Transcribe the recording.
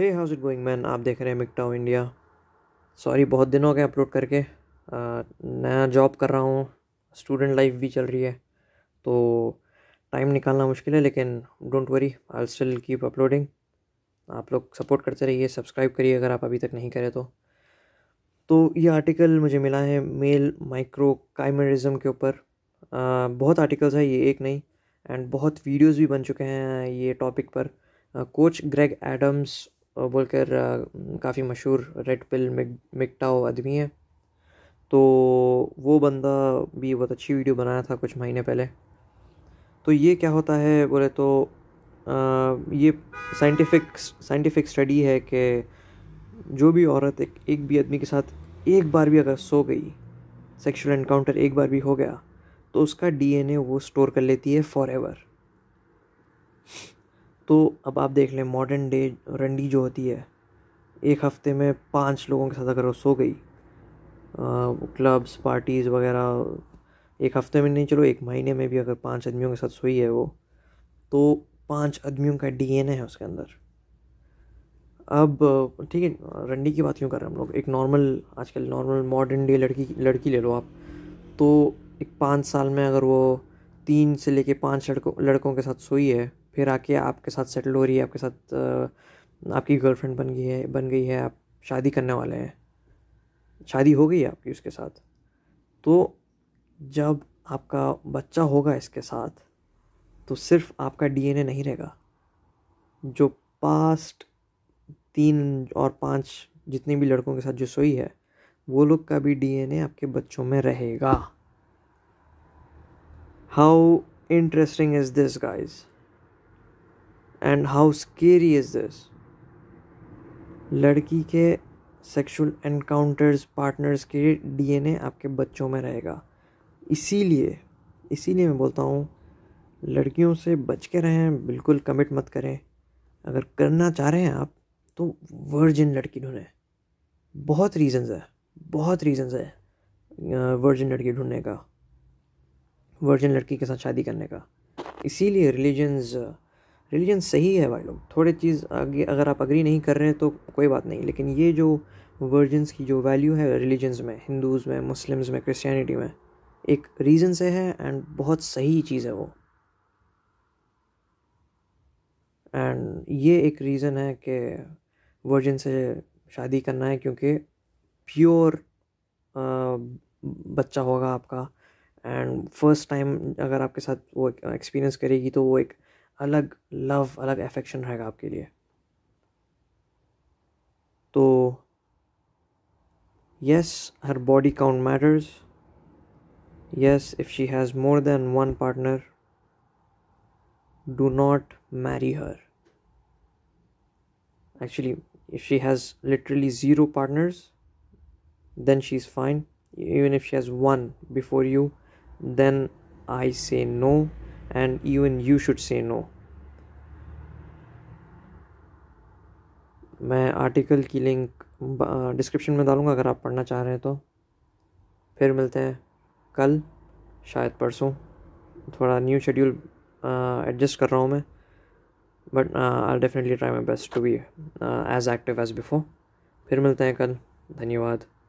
Hey how's it going man आप देख रहे हैं मिकटाओ इंडिया सॉरी बहुत दिन हो गए अपलोड करके नया जॉब कर रहा हूँ स्टूडेंट लाइफ भी चल रही है तो टाइम निकालना मुश्किल है लेकिन don't worry I still keep uploading आप लोग सपोर्ट करते रहिए सब्सक्राइब करिए अगर आप अभी तक नहीं करें तो तो ये आर्टिकल मुझे मिला है मेल माइक्रो काइमरिज्म के ऊपर बहुत आर्टिकल्स है ये एक नहीं एंड बहुत वीडियोस भी बन चुके हैं ये टॉपिक पर कोच ग्रेग एडम्स बोलकर काफ़ी मशहूर रेड पिल मिक मिकटाओ आदमी है तो वो बंदा भी बहुत अच्छी वीडियो बनाया था कुछ महीने पहले तो ये क्या होता है बोले तो आ, ये साइंटिफिक साइंटिफिक स्टडी है कि जो भी औरत एक, एक भी आदमी के साथ एक बार भी अगर सो गई सेक्सुअल एनकाउंटर एक बार भी हो गया तो उसका डीएनए वो स्टोर कर लेती है फॉर एवर तो अब आप देख लें मॉडर्न डे रंडी जो होती है एक हफ्ते में पाँच लोगों के साथ अगर वो सो गई क्लब्स पार्टीज़ वगैरह एक हफ्ते में नहीं चलो एक महीने में भी अगर पांच आदमियों के साथ सोई है वो तो पांच आदमियों का डीएनए है उसके अंदर अब ठीक है रंडी की बात क्यों कर रहे हैं हम लोग एक नॉर्मल आजकल नॉर्मल मॉडर्न डे लड़की लड़की ले लो आप तो एक पाँच साल में अगर वो तीन से लेके पांच लड़कों लड़कों के साथ सोई है फिर आके आपके साथ सेटल हो रही है आपके साथ आपकी गर्लफ्रेंड बन गई है बन गई है आप शादी करने वाले हैं शादी हो गई आपकी उसके साथ तो जब आपका बच्चा होगा इसके साथ तो सिर्फ आपका डीएनए नहीं रहेगा जो पास्ट तीन और पाँच जितने भी लड़कों के साथ जो सोई है वो लोग का भी डीएनए आपके बच्चों में रहेगा How interesting is this, guys? And how scary is this? लड़की के सेक्सुअल एनकाउंटर्स पार्टनर्स के डीएनए आपके बच्चों में रहेगा इसीलिए इसीलिए मैं बोलता हूँ लड़कियों से बच के रहें बिल्कुल कमिट मत करें अगर करना चाह रहे हैं आप तो वर्जिन लड़की ढूंढें बहुत रीजंस है बहुत रीजंस है वर्जिन लड़की ढूंढने का वर्जिन लड़की के साथ शादी करने का इसीलिए रिलीजन्स रिलीजन सही है भाई लोग थोड़े चीज़ आगे अगर आप अग्री नहीं कर रहे हैं तो कोई बात नहीं लेकिन ये जो वर्जन्स की जो वैल्यू है रिलीजन्स में हिंदूज़ में मुस्लिम्स में क्रिश्चियनिटी में एक रीज़न से है एंड बहुत सही चीज़ है वो एंड ये एक रीज़न है कि वर्जिन से शादी करना है क्योंकि प्योर uh, बच्चा होगा आपका एंड फर्स्ट टाइम अगर आपके साथ वो एक्सपीरियंस करेगी तो वो एक अलग लव अलग एफेक्शन रहेगा आपके लिए तो yes her body count matters yes if she has more than one partner do not marry her actually if she has literally zero partners then she is fine even if she has one before you then I say no, and even you should say no. मैं article की link description में डालूँगा अगर आप पढ़ना चाह रहे हैं तो फिर मिलते हैं कल शायद परसों थोड़ा न्यू शेड्यूल एडजस्ट कर रहा हूँ मैं but I definitely try my best to be as active as before फिर मिलते हैं कल धन्यवाद